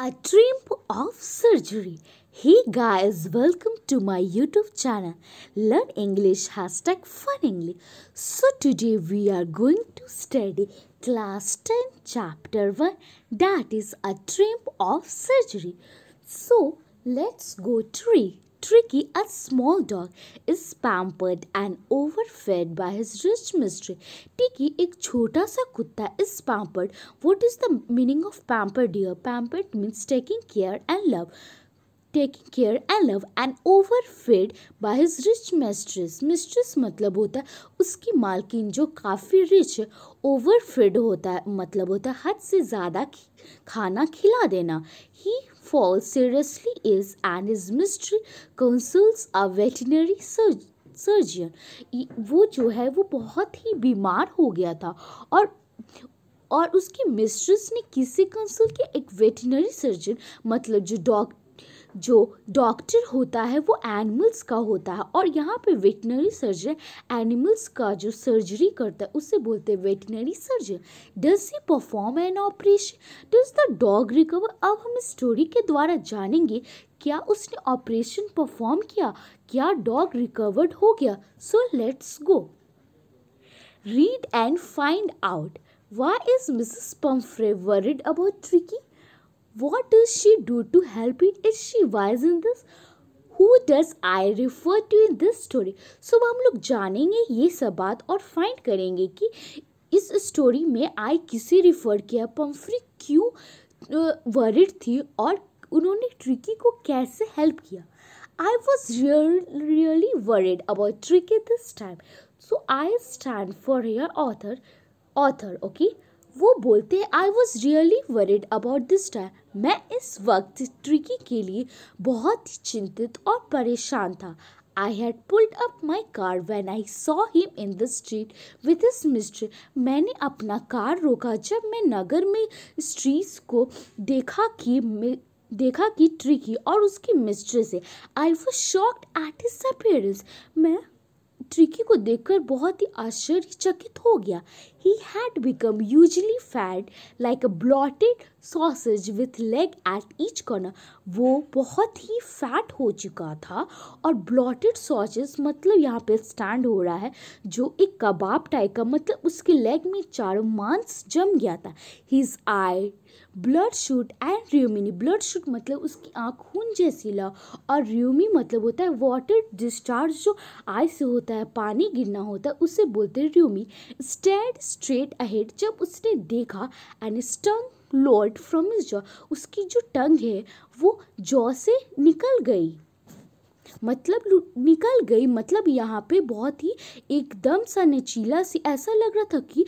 A dream of surgery. Hey guys, welcome to my YouTube channel. Learn English hashtag Fun English. So today we are going to study class 10 chapter 1 that is a dream of surgery. So let's go to read. tricky a small dog is pampered and overfed by his rich mistress. Tiki, एक chota sa kutta, is pampered. What is the meaning of pampered here? Pampered means taking care and love. Taking care and love and overfed by his rich mistress. Mistress मतलब होता है उसकी मालकिन जो काफ़ी rich over fade होता है मतलब होता है हद से ज़्यादा खाना खिला देना ही falls seriously is and his mistress consults a veterinary surgeon वो जो है वो बहुत ही बीमार हो गया था और और उसकी मिस्ट्रेस ने किसे कंसल्ट किया एक वेटनरी सर्जन मतलब जो डॉक्टर जो डॉक्टर होता है वो एनिमल्स का होता है और यहाँ पे वेटनरी सर्जन एनिमल्स का जो सर्जरी करता है उससे बोलते हैं veterinary surgeon does he perform an operation does the dog recover अब हम इस स्टोरी के द्वारा जानेंगे क्या उसने ऑपरेशन परफॉर्म किया क्या डॉग रिकवर्ड हो गया so let's go read and find out why is Mrs Pumphrey worried about Tricki What does she do to help it? Is she wise in this? Who does I refer to in this story so हम लोग जानेंगे ये सब बात और find करेंगे कि इस स्टोरी में आई किसे रिफर किया पम्फ्री क्यों वरिड थी और उन्होंने ट्रिकी को कैसे हेल्प किया I was really worried about Tricki this time so I stand for here author author okay वो बोलते I was really worried about this time मैं इस वक्त ट्रिकी के लिए बहुत ही चिंतित और परेशान था I had pulled up my car when I saw him in the street with his mistress मैंने अपना कार रोका जब मैं नगर में स्ट्रीट्स को देखा कि देखा कि ट्रिकी और उसकी मिस्ट्रेस है I was shocked at his मैं ट्रिकी को देखकर बहुत ही आश्चर्यचकित हो गया he had become hugely fat like a bloated sausage with leg at each corner वो बहुत ही फैट हो चुका था और ब्लॉटेड सॉसेज मतलब यहाँ पे स्टैंड हो रहा है जो एक कबाब टाइप का मतलब उसके लेग में चारों मांस जम गया था his eye bloodshot and rheumy bloodshot मतलब उसकी आँख खून जैसी ला और रियोमी मतलब होता है वाटर डिस्चार्ज जो आई से होता है पानी गिरना होता है उसे बोलते हैं रियोमी स्टेड स्ट्रेट अहेड जब उसने देखा and tongue lolled from his jaw उसकी जो टंग है वो जॉ से निकल गई मतलब निकल गई मतलब यहाँ पे बहुत ही एकदम सा नचीला सी ऐसा लग रहा था कि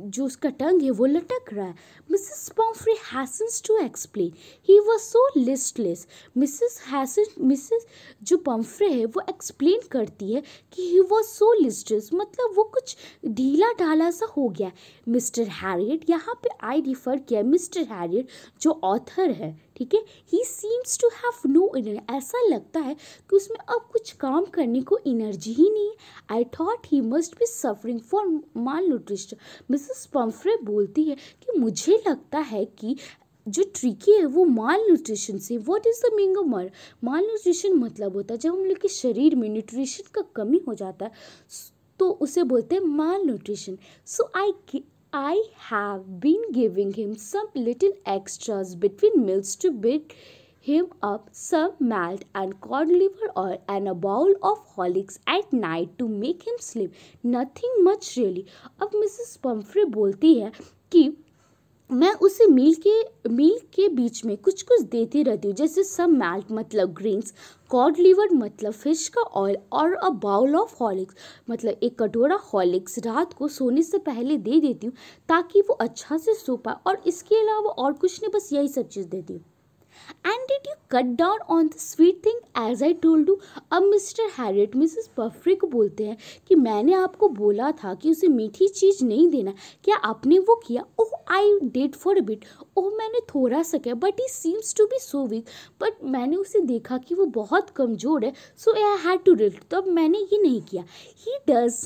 जो उसका टंग है वो लटक रहा है Mrs Pumphrey hastened to explain he was so listless Mrs hastened Mrs जो पम्फ्रे है वो एक्सप्लेन करती है कि ही वॉज सो लिस्टलेस मतलब वो कुछ ढीला ढाला सा हो गया मिस्टर हैरियड यहाँ पे आई रिफ़र किया मिस्टर हैरियड जो ऑथर है ठीक है he seems to have no inner ऐसा लगता है कि उसमें अब कुछ काम करने को एनर्जी ही नहीं है I thought he must be suffering for malnutrition Mrs Pumphrey बोलती है कि मुझे लगता है कि जो ट्रिकी है वो माल न्यूट्रिशन से what is the meaning of मर माल न्यूट्रिशन मतलब होता है जब हम लोग के शरीर में न्यूट्रिशन का कमी हो जाता है तो उसे बोलते हैं malnutrition so I I have been giving him some little extras between meals to bid him up some malt and cod liver oil and a bowl of holics at night to make him sleep. Nothing much really. Of Mrs. Pumphrey, बोलती है कि मैं उसे मील के मील के बीच में कुछ कुछ देती रहती हूँ जैसे सब मिल्क मतलब ग्रीन्स कॉड लीवर मतलब फिश का ऑयल और अ बाउल ऑफ हॉलिक्स मतलब एक कटोरा हॉलिक्स रात को सोने से पहले दे देती हूँ ताकि वो अच्छा से सो पाए और इसके अलावा और कुछ नहीं बस यही सब चीज़ देती हूँ And did you cut down on the sweet thing as I told you अब मिस्टर हैरिट मिसिस पफरी को बोलते हैं कि मैंने आपको बोला था कि उसे मीठी चीज़ नहीं देना क्या आपने वो किया oh I did for bit oh मैंने थोड़ा सा किया but he seems to be so weak but मैंने उसे देखा कि वो बहुत कमज़ोर है सो आई हैड टू रिल्ट तो अब मैंने ये नहीं किया he does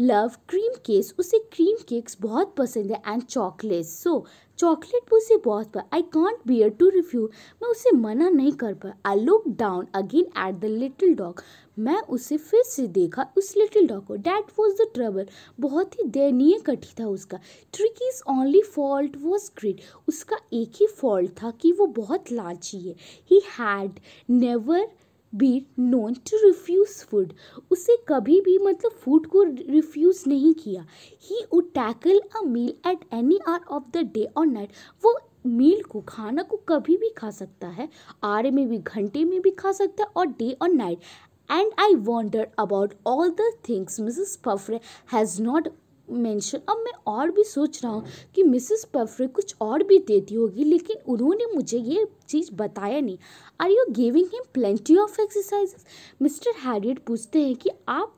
love cream cakes उसे क्रीम केक्स बहुत पसंद है एंड चॉकलेट्स सो चॉकलेट उसे बहुत पर I can't bear to refuse मैं उसे मना नहीं कर पाया I look down again at the little dog मैं उसे फिर से देखा उस लिटिल डॉग को डैट वॉज द ट्रबल बहुत ही दयनीय कठी था उसका Tricki his only fault was greed उसका एक ही फॉल्ट था कि वो बहुत लाची है he had never be known to refuse food उसे कभी भी मतलब फूड को रिफ्यूज़ नहीं किया ही वो tackle a meal at any hour of the day और नाइट वो मील को खाना को कभी भी खा सकता है आरे में भी घंटे में भी खा सकता है और डे और night and I wondered about all the things Mrs Pumphrey has not mention अब मैं और भी सोच रहा हूँ कि मिसेस पफरे कुछ और भी देती होगी लेकिन उन्होंने मुझे ये चीज़ बताया नहीं are you giving him plenty of exercises mister Herriot पूछते हैं कि आप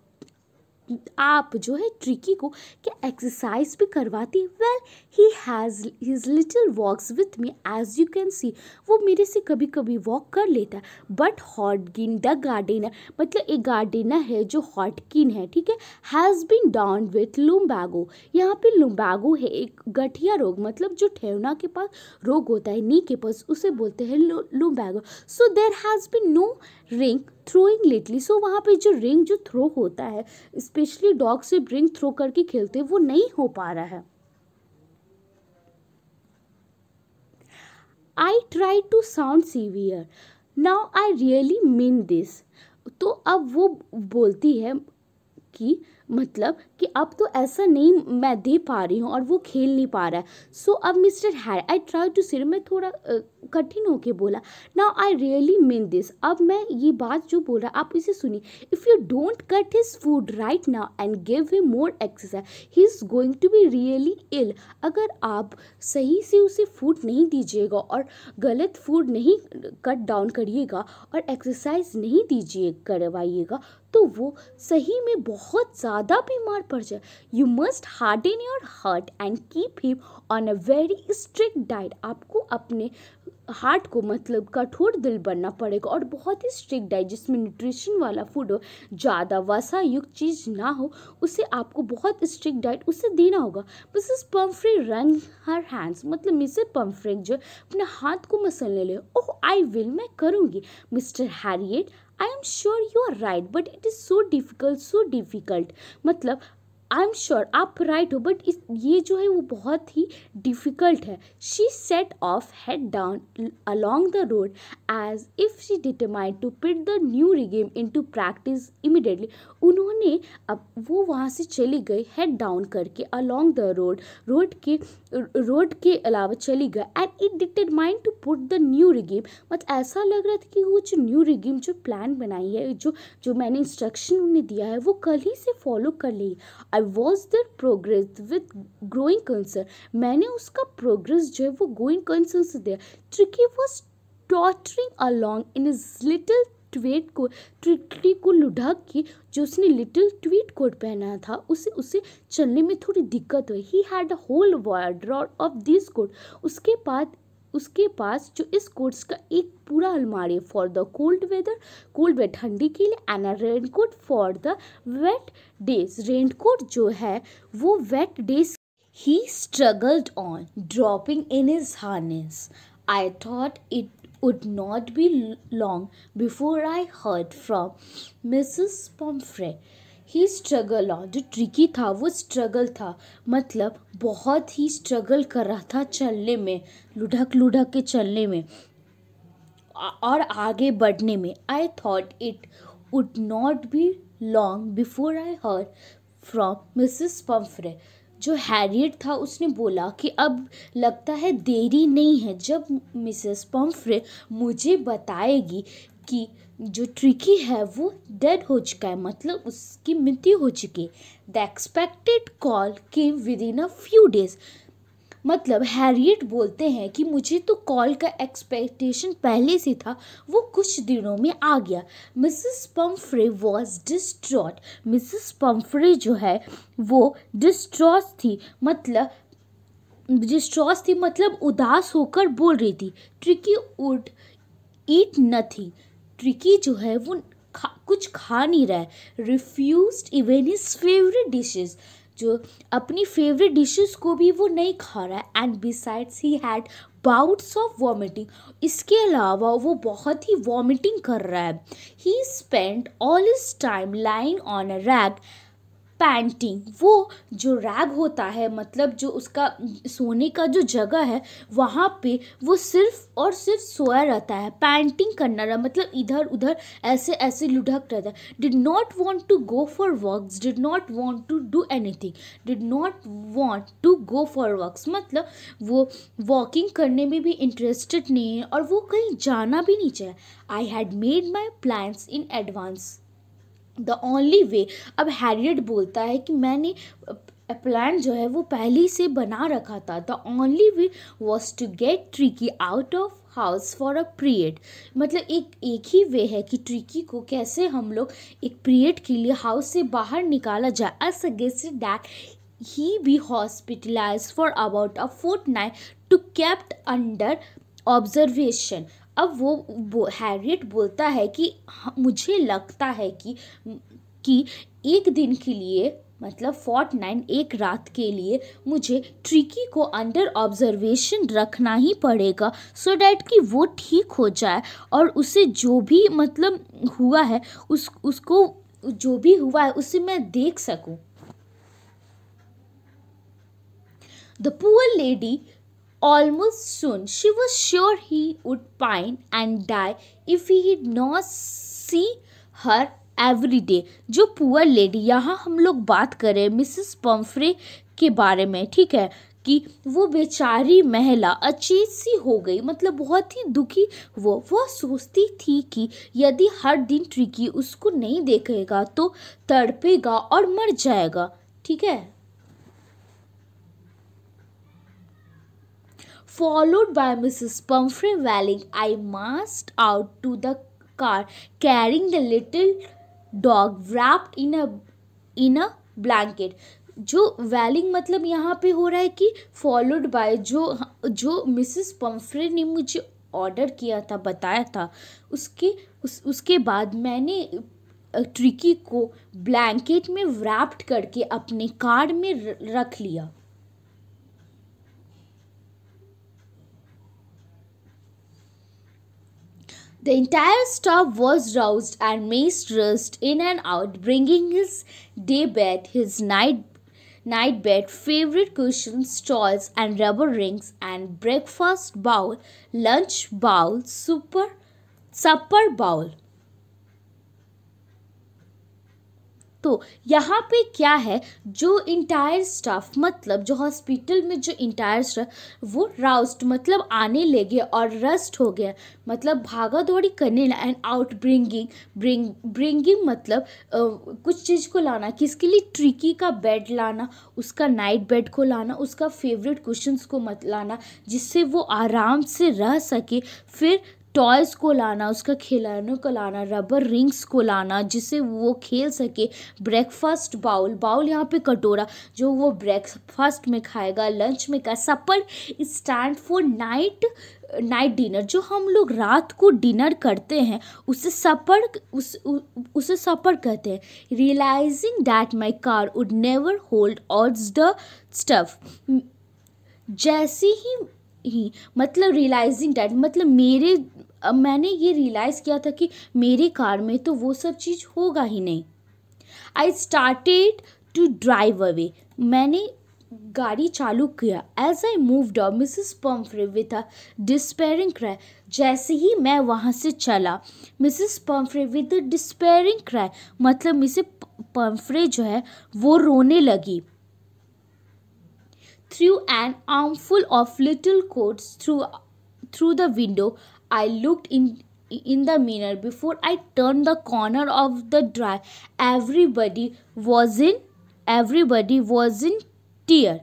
आप जो है ट्रिकी को क्या एक्सरसाइज भी करवाती well he has his little walks with me as you can see वो मेरे से कभी कभी वॉक कर लेता है बट हॉटगिन द गार्डनर मतलब एक गार्डेनर है जो हॉटकिन है ठीक है has been down with lumbago यहाँ पे लुम्बैगो है एक गठिया रोग मतलब जो ठेवना के पास रोग होता है नी के पास उसे बोलते हैं lumbago so there has been no ring throwing lately so वहाँ पे जो रिंग जो थ्रो होता है स्पेशली डॉग से रिंग थ्रो करके खेलते वो नहीं हो पा रहा है I try to sound severe now I really mean this तो अब वो बोलती है कि मतलब कि अब तो ऐसा नहीं मैं दे पा रही हूँ और वो खेल नहीं पा रहा है सो so, अब mister Herriot I try to severe मैं थोड़ा कठिन होके बोला now I really mean this अब मैं ये बात जो बोल रहा आप इसे सुनिए if you don't cut his food right now and give him more exercise he is going to be really ill अगर आप सही से उसे फूड नहीं दीजिएगा और गलत फूड नहीं कट डाउन करिएगा और एक्सरसाइज नहीं दीजिए करवाइएगा तो वो सही में बहुत ज़्यादा बीमार you You must harden your heart and keep him on a very strict diet. आपको अपने हार्ट को मतलब कठोर दिल बनना पड़ेगा और बहुत ही स्ट्रिक्ट डाइट जिसमें न्यूट्रिशन वाला फूड हो ज़्यादा वसा युक्त चीज़ ना हो उसे आपको बहुत स्ट्रिक्ट डाइट उसे देना होगा इस पम्फ्रे रन हर हैंड्स मतलब मिसे पम्फ्रे जो अपने हाथ को मसलने ले ओह आई विल मैं करूँगी mister Herriot I am sure you are right but it is so difficult so difficult मतलब आई एम श्योर आप राइट हो बट इस ये जो है वो बहुत ही डिफ़िकल्ट है she set off head down along the road as if she determined to put the new regime into practice immediately उन्होंने अब वो वहाँ से चली गई हेड डाउन करके अलॉन्ग द रोड रोड के रोड के अलावा चली गई and it determined to put the new regime मतलब ऐसा लग रहा था कि वो जो न्यू रिगेम जो प्लान बनाई है जो जो मैंने इंस्ट्रक्शन उन्हें दिया है वो कल ही से फॉलो कर ली I was their progress with growing concern मैंने उसका प्रोग्रेस जो है वो ग्रोइंग कंसर्न से दिया Tricki was tottering along in his little tweed को ट्रिकी को लुढ़ा के जो उसने लिटिल ट्वीट कोट पहना था उसे उसे चलने में थोड़ी दिक्कत हुई he had a whole wardrobe of this coat उसके बाद उसके पास जो इस कोट्स का एक पूरा अलमारी for the cold weather cold weather ठंडी के लिए and raincoat for the wet days raincoat जो है वो wet days he struggled on drooping in his harness I thought it would not be long before I heard from Mrs Pumphrey he struggle on हाँ, जो tricky था वो struggle था मतलब बहुत ही स्ट्रगल कर रहा था चलने में लुढ़क लुढ़क के चलने में और आगे बढ़ने में I thought it would not be long before I heard from Mrs Pumphrey जो हैरियट था उसने बोला कि अब लगता है देरी नहीं है जब मिसेस पम्फ्रे मुझे बताएगी कि जो ट्रिकी है वो डेड हो चुका है मतलब उसकी मृत्यु हो चुकी the expected call came within a few days मतलब हैरियट बोलते हैं कि मुझे तो कॉल का एक्सपेक्टेशन पहले से था वो कुछ दिनों में आ गया Mrs Pumphrey was distraught Mrs Pumphrey जो है वो डिस्ट्रॉस थी मतलब डिस्ट्रॉस थी मतलब उदास होकर बोल रही थी Tricki would eat nothing Tricki जो है वो खा कुछ खा नहीं रहा है refuse even his favourite dishes जो अपनी फेवरेट डिशेस को भी वो नहीं खा रहा है and besides he had bouts of vomiting इसके अलावा वो बहुत ही वॉमिटिंग कर रहा है he spend all his time lying on a rug panting वो जो रैग होता है मतलब जो उसका सोने का जो जगह है वहाँ पे वो सिर्फ और सिर्फ सोया रहता है पैंटिंग करना रहा मतलब इधर उधर ऐसे ऐसे लुढ़क रहता है did not want to go for walks did not want to do anything did not want to go for walks मतलब वो वॉकिंग करने में भी इंटरेस्टेड नहीं है और वो कहीं जाना भी नहीं चाहे I had made my plans in advance the only way अब हैरियड बोलता है कि मैंने प्लान जो है वो पहले से बना रखा था the only way was to get Tricky out of house for a period मतलब एक एक ही वे है कि ट्रिकी को कैसे हम लोग एक पीरियड के लिए हाउस से बाहर निकाला जाए uh suggested that he be hospitalise for about a fortnight to kept under observation अब वो, वो हैरियट बोलता है कि मुझे लगता है कि कि एक दिन के लिए मतलब फोर्ट नाइन एक रात के लिए मुझे ट्रिकी को अंडर ऑब्जर्वेशन रखना ही पड़ेगा सो so डैट कि वो ठीक हो जाए और उसे जो भी मतलब हुआ है उस उसको जो भी हुआ है उसे मैं देख सकूं the poor lady almost soon. She was sure he would pine and die if he did not see her every day जो पुअर लेडी यहाँ हम लोग बात करें मिसिस pomfrey के बारे में ठीक है कि वो बेचारी महिला अचेत सी हो गई मतलब बहुत ही दुखी वो वो सोचती थी कि यदि हर दिन ट्रिकी उसको नहीं देखेगा तो तड़पेगा और मर जाएगा ठीक है followed by Mrs. Pumphrey wailing, I marched out to the car carrying the little dog wrapped in a in a blanket. जो वैलिंग मतलब यहाँ पे हो रहा है कि फॉलोड बाय जो जो मिसेस पम्फ्रे ने मुझे ऑर्डर किया था बताया था उसके उस उसके बाद मैंने ट्रिकी को ब्लैंकेट में व्रैप्ड करके अपने कार में रख लिया The entire staff was roused and Mace rushed in and out, bringing his day bed, his night night bed, favorite cushions, towels and rubber rings, and breakfast bowl, lunch bowl, super supper bowl. तो यहाँ पे क्या है जो entire staff मतलब जो hospital में जो इंटायर स्टाफ वो राउस्ट मतलब आने लगे और रस्ट हो गया मतलब भागा दौड़ी करने and out bringing bring bringing मतलब आ, कुछ चीज़ को लाना किसके लिए ट्रिकी का बेड लाना उसका नाइट बेड को लाना उसका फेवरेट क्वेश्चन को मत लाना जिससे वो आराम से रह सके फिर टॉयज़ को लाना उसका खिलौनों को लाना रबर रिंग्स को लाना जिससे वो खेल सके ब्रेकफास्ट बाउल बाउल यहाँ पे कटोरा जो वो ब्रेकफास्ट में खाएगा लंच में खाएगा supper stand for night night dinner जो हम लोग रात को डिनर करते हैं उसे सपर उस उसे सपर कहते हैं realising that my car would never hold all the stuff जैसे ही ही मतलब रियलाइजिंग डैट मतलब मेरे अब मैंने ये रियलाइज़ किया था कि मेरे कार में तो वो सब चीज़ होगा ही नहीं I started to drive away मैंने गाड़ी चालू किया as I move off Mrs Pumphrey with a despairing cry जैसे ही मैं वहाँ से चला Mrs Pumphrey with a despairing cry मतलब मिसे पम्फ्रे जो है वो रोने लगी threw an armful of little coats through, through the window. I looked in, in the mirror before I turned the corner of the drive. Everybody was in everybody was in tear.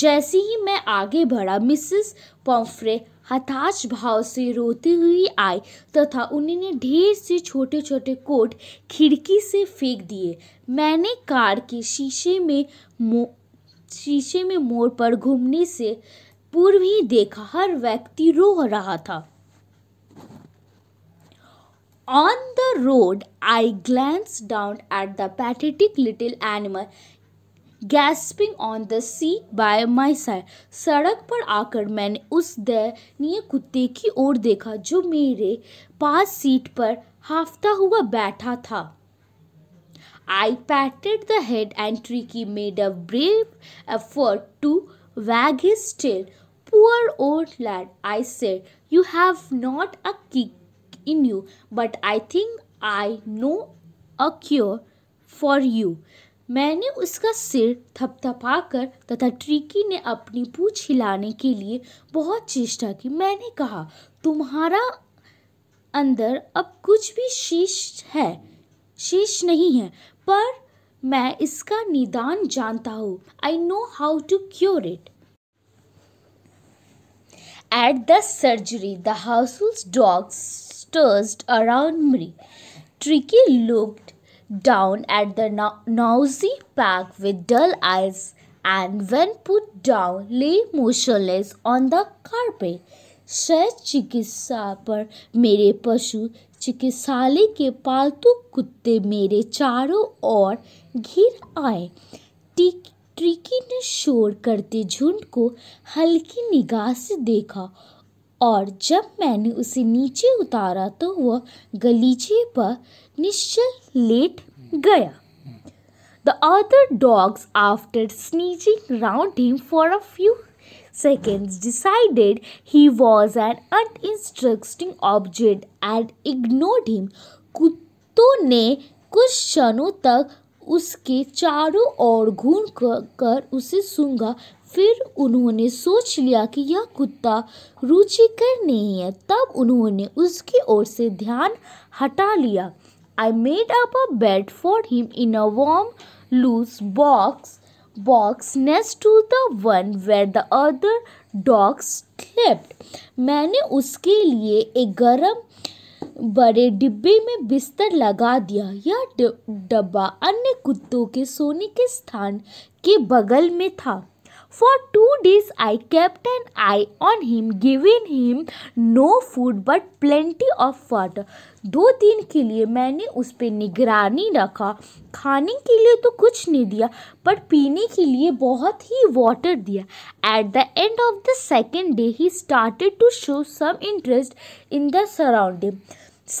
जैसे ही मैं आगे बढ़ा Mrs पॉम्फ्रे हताश भाव से रोती हुई आई तथा उन्होंने ढेर से छोटे छोटे कोट खिड़की से फेंक दिए मैंने कार के शीशे में शीशे में मोड़ पर घूमने से पूर्व ही देखा हर व्यक्ति रो रहा था on the road I glance down at the pathetic little animal gasping on the seat by my side सड़क पर आकर मैंने उस दयनीय कुत्ते की ओर देखा जो मेरे पास सीट पर हाफता हुआ बैठा था I patted the head, and Tricky made a brave effort to wag his tail. Poor old lad, I said, you have not a kick in you, but I think I know a cure for you. मैंने उसका सिर थपथपा कर तथा tricky ने अपनी पूछ हिलाने के लिए बहुत चेष्टा की मैंने कहा तुम्हारा अंदर अब कुछ भी शीश है शीश नहीं है पर मैं इसका निदान जानता हूँ I know how to cure it at the surgery the house dogs turned around me Tricky looked down at the noisy pack with dull eyes and when put down lay motionless on the carpet शय चिकित्सा पर मेरे पशु चिकित्सालय के पालतू कुत्ते मेरे चारों ओर घिर आए ट्रिकी ने शोर करते झुंड को हल्की निगाह से देखा और जब मैंने उसे नीचे उतारा तो वह गलीचे पर निश्चल लेट गया the other dogs after sniffing round him for a few seconds decided he was an uninteresting object and ignored him. कुत्तों ने कुछ क्षणों तक उसके चारों ओर घूम कर उसे सूंघा फिर उन्होंने सोच लिया कि यह कुत्ता रुचिकर नहीं है तब उन्होंने उसकी ओर से ध्यान हटा लिया I made up a bed for him in a warm loose box box next to the one where the other dogs slept. मैंने उसके लिए एक गर्म बड़े डिब्बे में बिस्तर लगा दिया यह डब्बा अन्य कुत्तों के सोने के स्थान के बगल में था For two days I kept an eye on him, giving him no food but plenty of water. दो दिन के लिए मैंने उस पर निगरानी रखा खाने के लिए तो कुछ नहीं दिया बट पीने के लिए बहुत ही वाटर दिया at the end of the second day he started to show some interest in the surrounding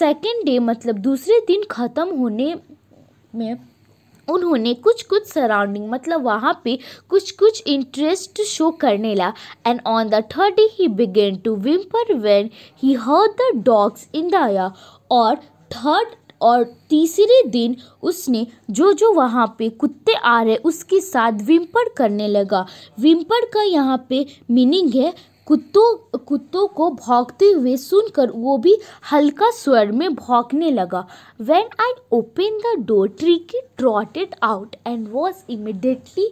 second day मतलब दूसरे दिन ख़त्म होने में उन्होंने कुछ कुछ सराउंडिंग मतलब वहाँ पे कुछ कुछ इंटरेस्ट शो करने लगा and on the third day he began to whimper when he heard the dogs in दया और थर्ड और तीसरे दिन उसने जो जो वहाँ पे कुत्ते आ रहे उसके साथ विम्पर करने लगा विम्पर का यहाँ पे मीनिंग है कुत्तों कुत्तों को भौंकते हुए सुनकर वो भी हल्का स्वर में भौंकने लगा when I open the door Tricky trotted out and was immediately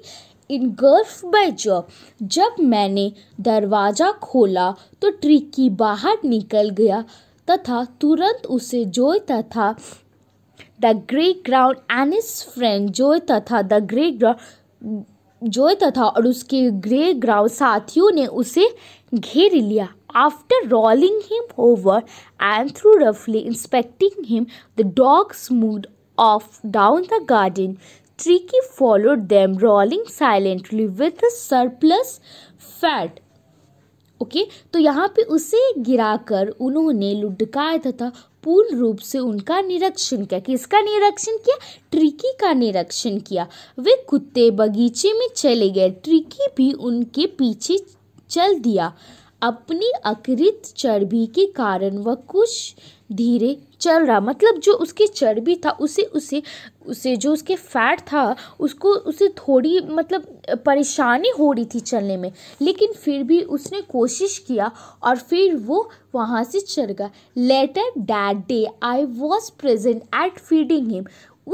engulfed by Jock जब मैंने दरवाज़ा खोला तो ट्रिकी बाहर निकल गया तथा तुरंत उसे जोय तथा the greyhound and his friend Jock तथा द ग्रे ग्राउंड जोय तथा और उसके ग्रे ग्राउंड साथियों ने उसे घेर लिया after rolling him over and thoroughly inspecting him the dog moved off down the garden Tricky followed them rolling silently with surplus fat okay okay? तो यहाँ पे उसे गिराकर उन्होंने लुटकाया तथा पूर्ण रूप से उनका निरीक्षण किया किसका निरीक्षण किया ट्रिकी का निरीक्षण किया वे कुत्ते बगीचे में चले गए ट्रिकी भी उनके पीछे चल दिया अपनी अकृत चर्बी के कारण वह कुछ धीरे चल रहा मतलब जो उसकी चर्बी था उसे उसे उसे जो उसके फैट था उसको उसे थोड़ी मतलब परेशानी हो रही थी चलने में लेकिन फिर भी उसने कोशिश किया और फिर वो वहाँ से चल गया later that day I was present at feeding him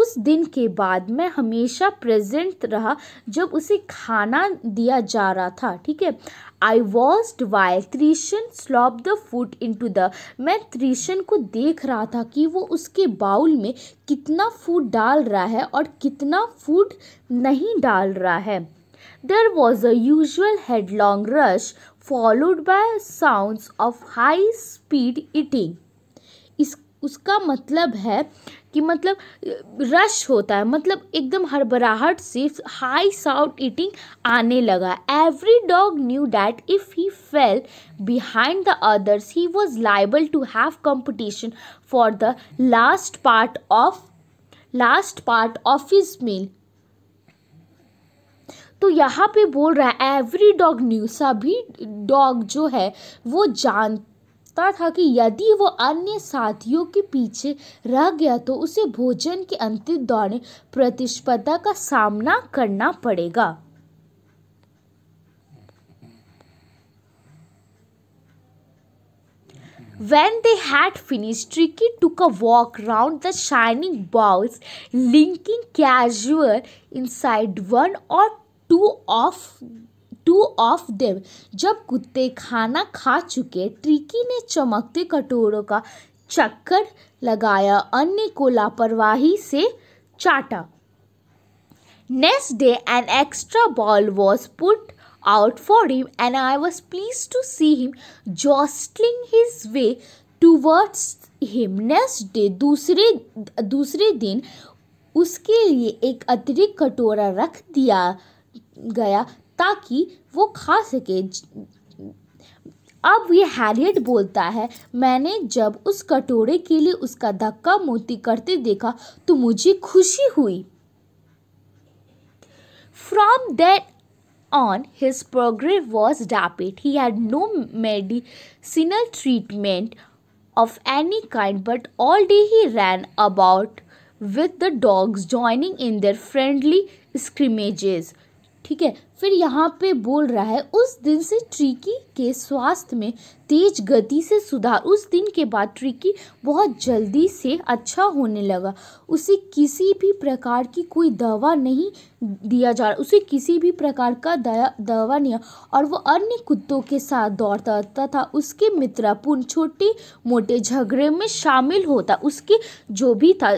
उस दिन के बाद मैं हमेशा प्रेजेंट रहा जब उसे खाना दिया जा रहा था ठीक है I watched while Tristan slop the food into the मैं Trishan को देख रहा था कि वो उसके बाउल में कितना फूड डाल रहा है और कितना फूड नहीं डाल रहा है there was a usual headlong rush followed by sounds of high speed eating. उसका मतलब है कि मतलब रश होता है मतलब एकदम हड़बड़ाहट से हाई साउट ईटिंग आने लगा every dog knew that if he fell behind the others he was liable to have competition for the last part of last part of his meal तो यहाँ पे बोल रहा है एवरी डॉग न्यू सभी dog जो है वो जान सोचता था कि यदि वह अन्य साथियों के पीछे रह गया तो उसे भोजन के अंतिम दौरान प्रतिस्पर्धा का सामना करना पड़ेगा When they had finished, Tricky took a walk round the shining bowls, linking casual inside one or two of two of them जब कुत्ते खाना खा चुके ट्रिकी ने चमकते कटोरों का चक्कर लगाया अन्य को लापरवाही से चाटा next day an extra bowl was put out for him and I was pleased to see him jostling his way towards him next day दूसरे दूसरे दिन उसके लिए एक अतिरिक्त कटोरा रख दिया गया ताकि वो खा सके अब ये हैरियट बोलता है मैंने जब उस कटोरे के लिए उसका धक्का मोती करते देखा तो मुझे खुशी हुई from that on his progress was rapid he had no medicinal treatment of any kind but all day he ran about with the dogs joining in their friendly scrimmages ठीक है फिर यहाँ पे बोल रहा है उस दिन से ट्रिकी के स्वास्थ्य में तेज गति से सुधार उस दिन के बाद ट्रिकी बहुत जल्दी से अच्छा होने लगा उसे किसी भी प्रकार की कोई दवा नहीं दिया जा रहा उसे किसी भी प्रकार का दवा नहीं और वो अन्य कुत्तों के साथ दौड़ता था उसके मित्रापूर्ण छोटे मोटे झगड़े में शामिल होता उसके जो भी था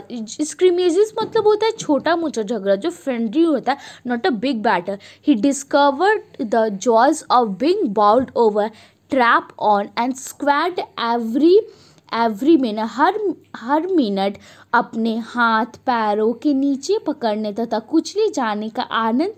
स्क्रीमेजिस मतलब होता है छोटा मोटा झगड़ा जो फ्रेंडली होता है not a big better he discovered the joys of being bowled over, trapped on, and squared every every minute हर हर मिनट अपने हाथ पैरों के नीचे पकड़ने तथा कुचले जाने का आनंद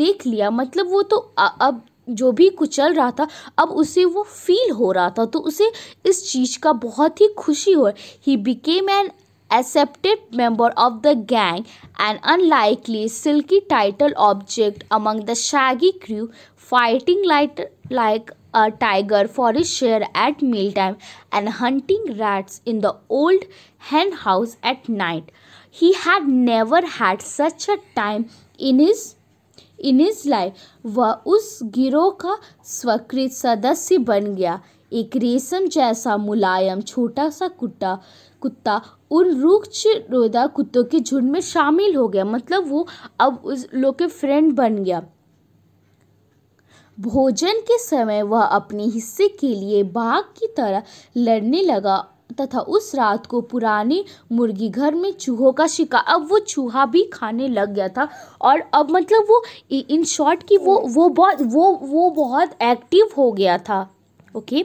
देख लिया मतलब वो तो अब जो भी कुचल रहा था अब उसे वो फील हो रहा था तो उसे इस चीज़ का बहुत ही खुशी हो he became an accepted member of the gang, an unlikely silky title object among the shaggy crew, fighting like, like a tiger for his share at mealtime and hunting rats in the old hen house at night. He had never had such a time in his in his life. वह उस गिरोह का स्वकृत सदस्य बन गया एक रेशम जैसा मुलायम छोटा सा कुत्ता कुत्ता उन रुक्ष रोदा कुत्तों के झुंड में शामिल हो गया मतलब वो अब उस लोग के फ्रेंड बन गया भोजन के समय वह अपने हिस्से के लिए बाघ की तरह लड़ने लगा तथा उस रात को पुराने मुर्गी घर में चूहों का शिकार अब वो चूहा भी खाने लग गया था और अब मतलब वो इन शॉर्ट की वो वो बहुत वो वो बहुत एक्टिव हो गया था ओके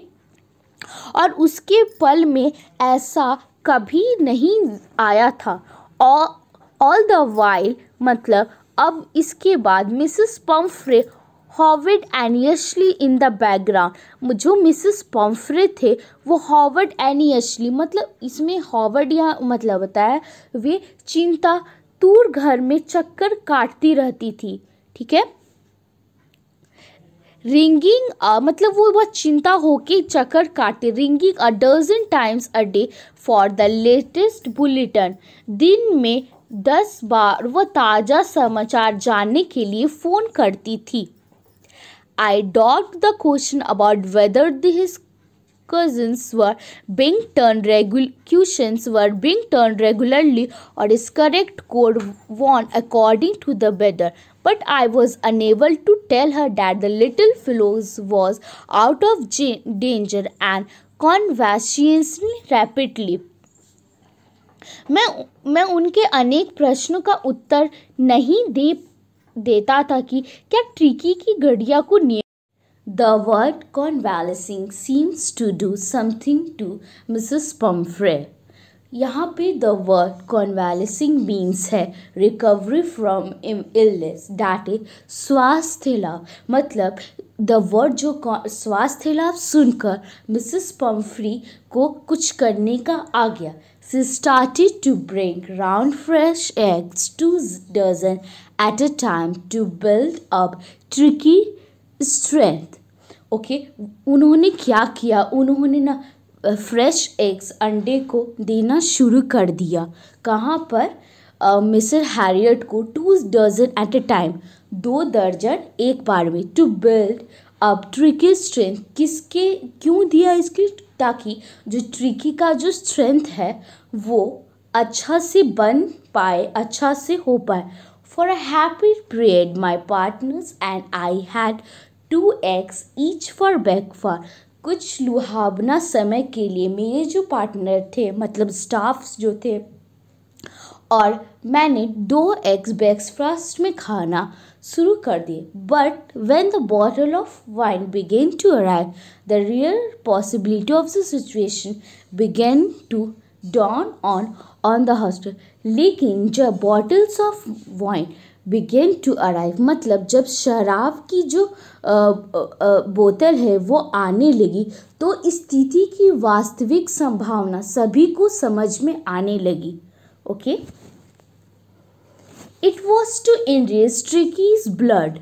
और उसके पल में ऐसा कभी नहीं आया था ऑल द वाइल मतलब अब इसके बाद Mrs Pumphrey hovered anxiously in the background जो मिसेस पम्फ्रे थे वो हॉवर्ड एनियशली मतलब इसमें हॉवर्ड या मतलब बताया वे चिंता दूर घर में चक्कर काटती रहती थी ठीक है रिंगिंग मतलब वो बहुत चिंता होके चक्कर काटे ringing a dozen times a day for the latest bulletin दिन में दस बार वह ताज़ा समाचार जानने के लिए फ़ोन करती थी आई डॉट the question about whether this cousins were being turned executions were being turned regularly or is correct code won according to the weather but I was unable to tell her that the little fellow was out of danger and conversing rapidly. मैं मैं उनके अनेक प्रश्नों का उत्तर नहीं दे देता था कि क्या ट्रिकी की घड़िया को नियम the word convalescing seems to do something to Mrs Pumphrey यहाँ पे द वर्ड कॉन्वेलिसिंग मीन्स है recovery from illness that is स्वास्थ्य लाभ मतलब द वर्ड जो स्वास्थ्य लाभ सुनकर मिसेस पम्फ्री को कुछ करने का आ गया she started to bring round fresh eggs two dozen at a time to build up Tricky strength okay उन्होंने क्या किया उन्होंने ना फ्रेश एग्स अंडे को देना शुरू कर दिया कहाँ पर मिसर हैरियट को two dozen at a time दो दर्जन एक बार में to build up Tricky strength किसके क्यों दिया इसकी ताकि जो ट्रिकी का जो स्ट्रेंथ है वो अच्छा से बन पाए अच्छा से हो पाए for a happy period my partners and I had two eggs each for breakfast कुछ लुहावना समय के लिए मेरे जो पार्टनर थे मतलब स्टाफ्स जो थे और मैंने दो एग्स ब्रेकफास्ट में खाना शुरू कर दिए but when the bottle of wine began to arrive the real possibility of the situation began to dawn on on the hostel लेकिन जब bottles of wine began to arrive मतलब जब शराब की जो आ, आ, आ, बोतल है वो आने लगी तो स्थिति की वास्तविक संभावना सभी को समझ में आने लगी okay it was to enrich Tricky's blood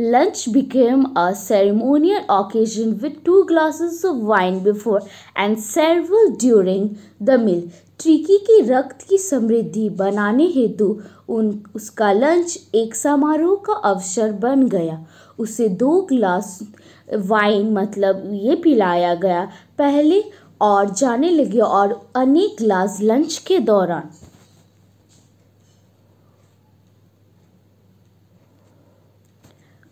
lunch became a ceremonial occasion with two glasses of wine before and several during the meal Tricky की रक्त की समृद्धि बनाने हेतु उन उसका लंच एक समारोह का अवसर बन गया उसे दो ग्लास वाइन मतलब ये पिलाया गया पहले और जाने लगे और अनेक ग्लास लंच के दौरान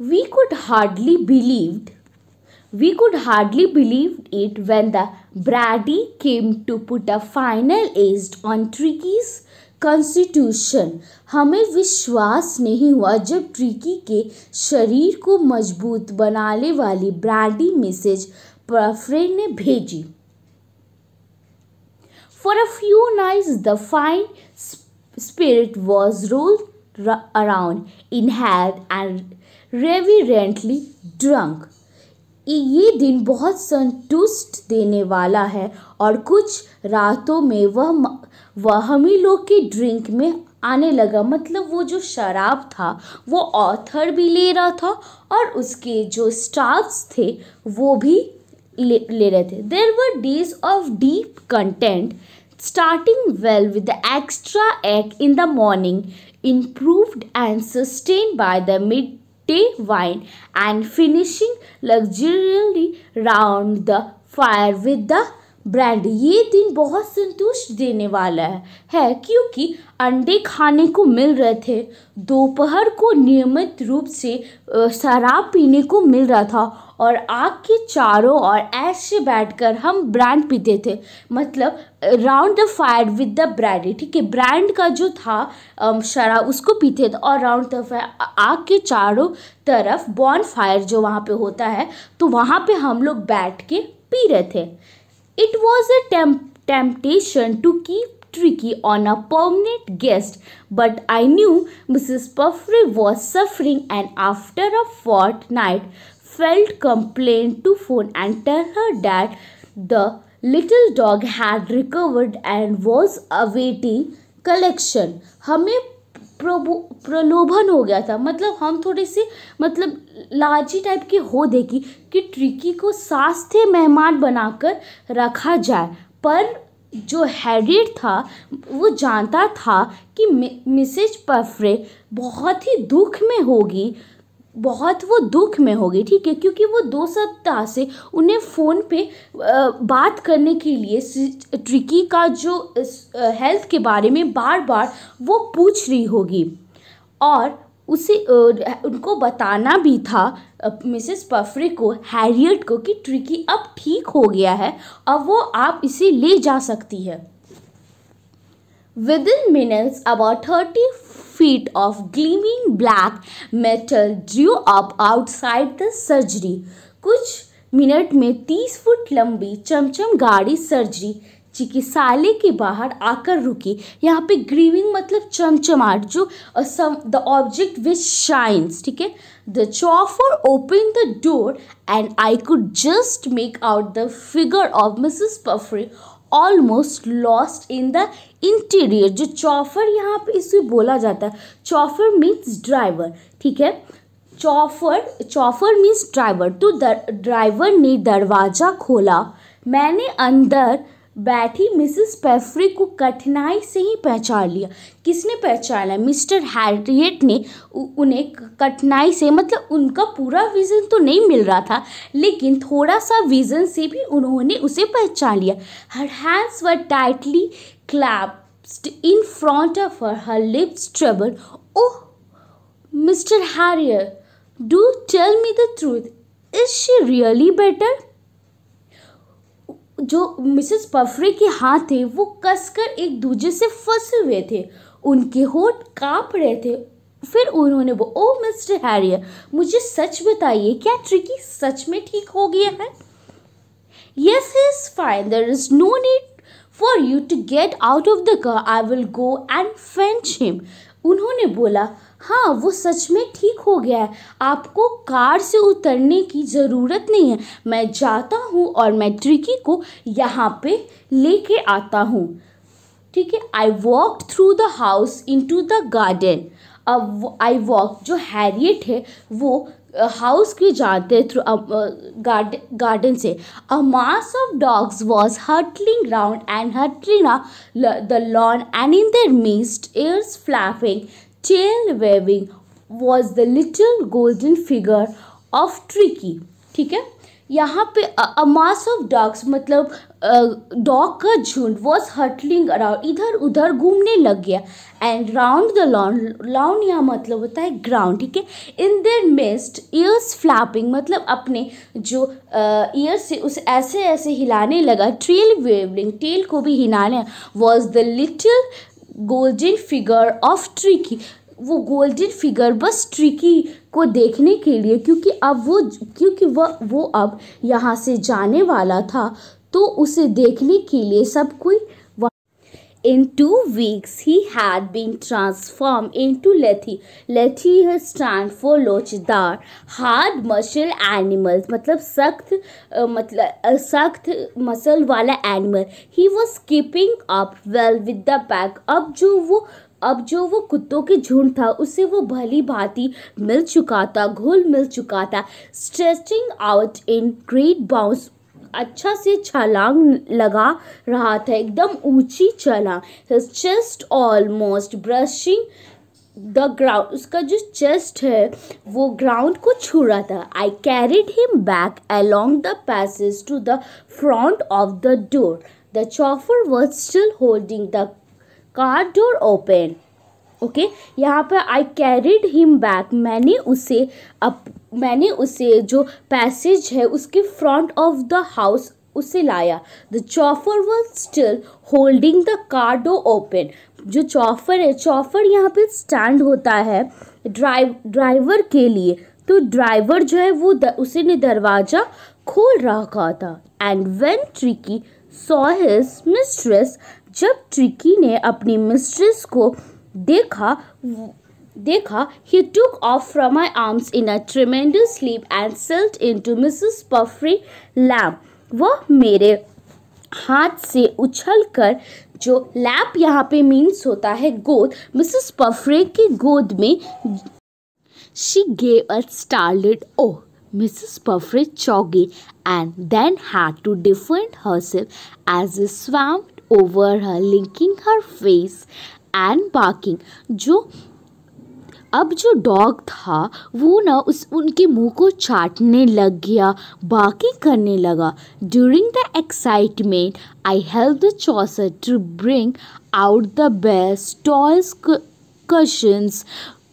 we could hardly believed We could hardly believe it when the Brady came to put a final ace on Tricky's constitution हमें विश्वास नहीं हुआ जब ट्रिकी के शरीर को मजबूत बनाने वाली ब्रांडी मैसेज परफ्रे ने भेजी for a few nights the fine spirit was roll around in health and evidently drunk ये दिन बहुत संतुष्ट देने वाला है और कुछ रातों में वह वह हम ही लोग के ड्रिंक में आने लगा मतलब वो जो शराब था वो ऑथर भी ले रहा था और उसके जो स्टाफ्स थे वो भी ले, ले रहे थे there were days of deep content starting well with extra extra in the morning morning, and sustain by the mid tea wine and finishing luxuriously round the fire with the brand ये दिन बहुत संतुष्ट देने वाला है है क्योंकि अंडे खाने को मिल रहे थे दोपहर को नियमित रूप से शराब पीने को मिल रहा था और आग के चारों और ऐसे बैठकर हम ब्रांड पीते थे मतलब round the fire with the brandy ठीक है ब्रांड का जो था um, शराब उसको पीते थे और राउंड द फायर आग के चारों तरफ बॉन फायर जो वहाँ पे होता है तो वहाँ पे हम लोग बैठ के पी रहे थे it was a temptation to keep Tricky on a permanent guest but I knew Mrs Pumphrey was suffering and after a fortnight felt complain to phone and tell her that the little dog had recovered and was awaiting collection हमें प्रलोभन हो गया था मतलब हम थोड़े से मतलब लाजी टाइप के हो देखी कि ट्रिकी को सास्ते मेहमान बनाकर रखा जाए पर जो हैरिट था वो जानता था कि मिसेज पफरे बहुत ही दुख में होगी बहुत वो दुख में होगी ठीक है क्योंकि वो दो सप्ताह से उन्हें फ़ोन पे बात करने के लिए ट्रिकी का जो हेल्थ के बारे में बार बार वो पूछ रही होगी और उसे उनको बताना भी था मिसेस पफरे को हैरियट को कि ट्रिकी अब ठीक हो गया है और वो आप इसे ले जा सकती है within minutes about thirty feet of gleaming black metal drew up outside the surgery. कुछ मिनट में तीस फुट लंबी चमचम गाड़ी सर्जरी चिकित्सालय के बाहर आकर रुकी यहाँ पे ग्रीविंग मतलब चमचमाट जो द ऑब्जेक्ट विच शाइन्स ठीक है the chauffeur open the door and I could just make out the figure of Mrs Pumphrey almost lost in the interior जो चौफर यहाँ पे इसे बोला जाता है चौफर मीन्स ड्राइवर ठीक है चौफर चौफर मीन्स ड्राइवर तो ड्राइवर ने दरवाज़ा खोला मैंने अंदर बैठी मिसेस पैफ्री को कठिनाई से ही पहचान लिया किसने पहचाना मिस्टर हैरियट ने उन्हें कठिनाई से मतलब उनका पूरा विज़न तो नहीं मिल रहा था लेकिन थोड़ा सा विज़न से भी उन्होंने उसे पहचान लिया her hands were tightly clasped in front of her her lips trouble oh Mr Herriot do tell me the truth is she really better जो मिसेस पफरे के हाथ थे वो कसकर एक दूसरे से फंसे हुए थे उनके होठ कांप रहे थे फिर उन्होंने वो ओ मिस्टर हैरियर मुझे सच बताइए क्या ट्रिकी सच में ठीक हो गया है yes is fine there is no need for you to get out of the car I will go and fetch him उन्होंने बोला हाँ वो सच में ठीक हो गया है आपको कार से उतरने की ज़रूरत नहीं है मैं जाता हूँ और मैं ट्रिकी को यहाँ पे लेके आता हूँ ठीक है I walk through the house into the garden अब आई वॉक जो हैरिएट है वो हाउस के जाते थ्रू गार्डन गार्डन से a mass of dogs was hurtling round and hurtling the lawn and in their midst ears flapping tail waving was the little golden figure of tricky ठीक है यहाँ पे a mass of dogs मतलब dog uh, का झुंड was हटलिंग around इधर उधर घूमने लग गया and round the lawn lawn यहाँ मतलब होता है ग्राउंड ठीक है इन देर मेस्ट ईयर्स फ्लैपिंग मतलब अपने जो ईयर uh, से उस ऐसे ऐसे हिलाने लगा ट्रेल वेवलिंग टेल को भी हिलाने was the little golden figure of Tricky वो गोल्डन फिगर बस ट्रिकी को देखने के लिए क्योंकि अब वो क्योंकि वह वो अब यहाँ से जाने वाला था तो उसे देखने के लिए सब कोई in two weeks he had been transform into lithe lithe stand for लोचदार हार्ड मशल एनिमल्स मतलब सख्त मतलब सख्त मसल वाला एनिमल ही वो skipping up well with the pack अब जो वो अब जो वो कुत्तों के झुंड था उसे वो भली भांति मिल चुका था घोल मिल चुका था stretching out in great bounds अच्छा से छलांग लगा रहा था एकदम ऊंची छलांग chest almost brushing the ground उसका जो चेस्ट है वो ग्राउंड को छू रहा था I carried him back along the passage to the front of the door the chauffeur was still holding the car door open okay यहाँ पर आई कैरिड हिम बैक मैंने उसे अप मैंने उसे जो पैसेज है उसके फ्रंट ऑफ द हाउस उसे लाया the chauffeur was still holding the door open जो चॉफर है चॉफर यहाँ पे स्टैंड होता है ड्राइव ड्राइवर के लिए तो ड्राइवर जो है वो द, उसे ने दरवाज़ा खोल रखा था and when Tricki saw his mistress जब ट्रिकी ने अपनी मिस्ट्रेस को देखा देखा ही took off from my arms in a tremendous leap and sailed into Mrs Pumphrey lap वह मेरे हाथ से उछलकर जो लैप यहाँ पे मीन्स होता है गोद मिसिस पफरे की गोद में she gave a startled oh Mrs Pumphrey चौगी and then had to defend herself as he swarmed over her licking her face and barking जो अब जो डॉग था वो ना उस उनके मुंह को चाटने लग गया बाकी करने लगा during the excitement I help the chauffeur to bring out the best toys cushions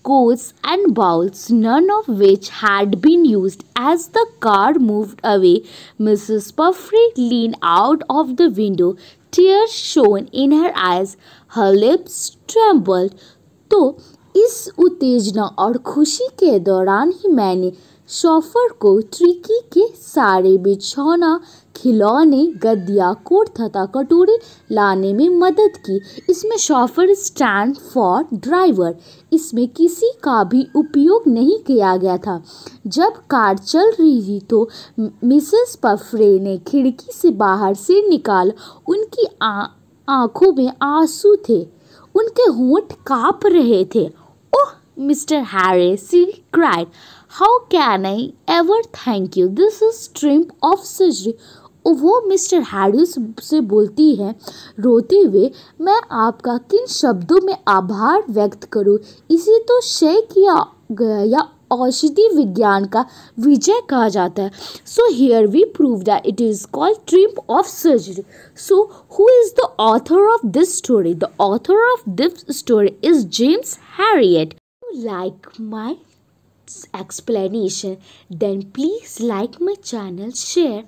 coats and bowls none of which had been use as the car moved away Mrs Pumphrey lean out of the window tears shone in her eyes her lips trembled तो इस उत्तेजना और खुशी के दौरान ही मैंने chauffeur को tricky के सारे बिछौना खिलौने गद्दिया कोट तथा कटोरे लाने में मदद की इसमें शॉफर स्टैंड फॉर ड्राइवर इसमें किसी का भी उपयोग नहीं किया गया था जब कार चल रही थी तो मिसेस पफरे ने खिड़की से बाहर से निकाल उनकी आँखों में आंसू थे उनके होंठ काँप रहे थे Oh, Mr. Harris, he cried. How can I ever thank you? This is shrimp of surgery. वो मिस्टर हैरिस से बोलती है रोते हुए मैं आपका किन शब्दों में आभार व्यक्त करूं? इसे तो शय किया गया या औषधि विज्ञान का विजय कहा जाता है so here we prove that it is called triumph of surgery so who is the author of this story the author of this story is James Herriot like my explanation then please like my channel share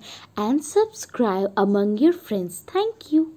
and subscribe among your friends thank you